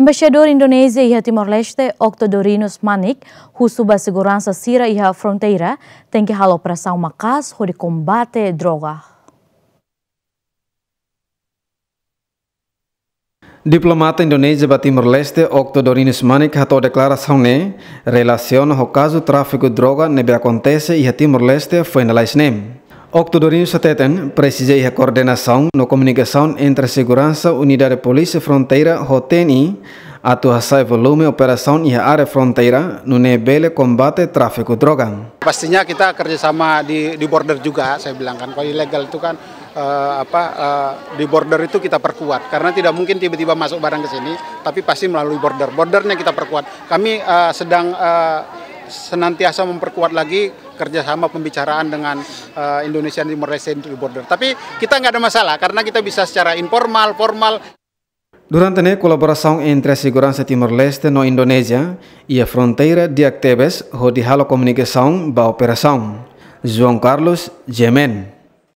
Embaixador Indonesia e Timor Leste, Octodorinus Manik, Rusuba Segurança Cira e a Fronteira, tem que a operação Macas, de combate droga. Diplomata Indonesia ba Timor Leste Octodorinus Manik hatou declaração ne ho o trafiku tráfico droga nebe acontece e Timor Leste foi na Oktodorinu Sateten, presidente da coordenação no comunicação entre segurança, unidade polícia fronteira Roteni, atua sai e volume operação e área fronteira no nebele combate tráfico droga. Pastinya kita kerjasama di, di border juga, saya bilang kan, kalau ilegal itu kan uh, apa uh, di border itu kita perkuat karena tidak mungkin tiba-tiba masuk barang ke sini, tapi pasti melalui border. Bordernya kita perkuat. Kami uh, sedang uh, senantiasa memperkuat lagi kerjasama pembicaraan dengan uh, eh, Indonesia di Leste di Border. Tapi kita nggak ada masalah karena kita bisa secara informal, formal. Durante ne colaboração entre a Timor-Leste no Indonésia e a fronteira de Actebes, rodealo comunicação ba operação. João Carlos Gemen.